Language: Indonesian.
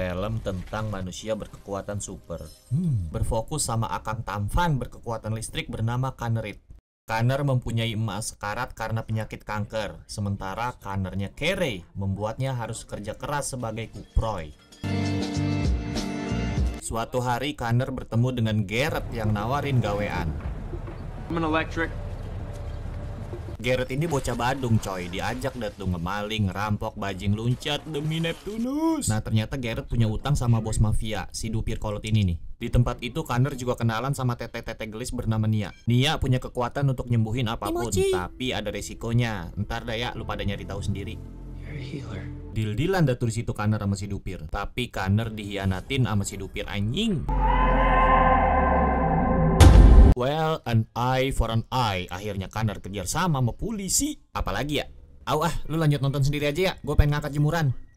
film tentang manusia berkekuatan super. Hmm. Berfokus sama akang tampan berkekuatan listrik bernama Kanerit. Kaner mempunyai emas sekarat karena penyakit kanker, sementara Kanernya Kere membuatnya harus kerja keras sebagai kuproy. Suatu hari Kaner bertemu dengan Garrett yang nawarin gawean. I'm an electric Garrett ini bocah Bandung, coy, diajak deh tuh ngemaling, rampok, bajing luncat demi Neptunus. Nah ternyata Garrett punya utang sama bos mafia, si dupir kolot ini nih. Di tempat itu Connor juga kenalan sama tete-tete gelis bernama Nia. Nia punya kekuatan untuk nyembuhin apapun, Emoji. tapi ada resikonya. Ntar dah ya, lu pada nyari tahu sendiri. Dil-dilan situ Connor sama si dupir. Tapi Connor dihianatin sama si dupir anjing. Well, an eye for an eye. Akhirnya Kanar kejar sama sama polisi. Apalagi ya? Aw ah, lu lanjut nonton sendiri aja ya. Gue pengen ngangkat jemuran.